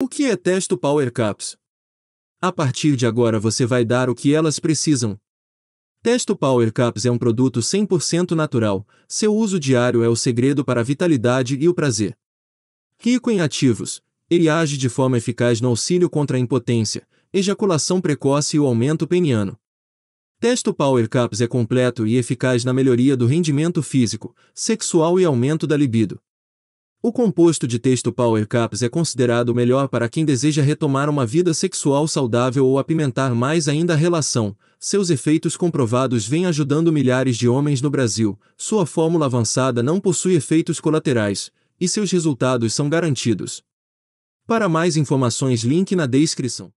O que é Testo Power Caps? A partir de agora você vai dar o que elas precisam. Testo Power Caps é um produto 100% natural, seu uso diário é o segredo para a vitalidade e o prazer. Rico em ativos, ele age de forma eficaz no auxílio contra a impotência, ejaculação precoce e o aumento peniano. Testo Power Caps é completo e eficaz na melhoria do rendimento físico, sexual e aumento da libido. O composto de texto Power Caps é considerado melhor para quem deseja retomar uma vida sexual saudável ou apimentar mais ainda a relação. Seus efeitos comprovados vêm ajudando milhares de homens no Brasil. Sua fórmula avançada não possui efeitos colaterais e seus resultados são garantidos. Para mais informações, link na descrição.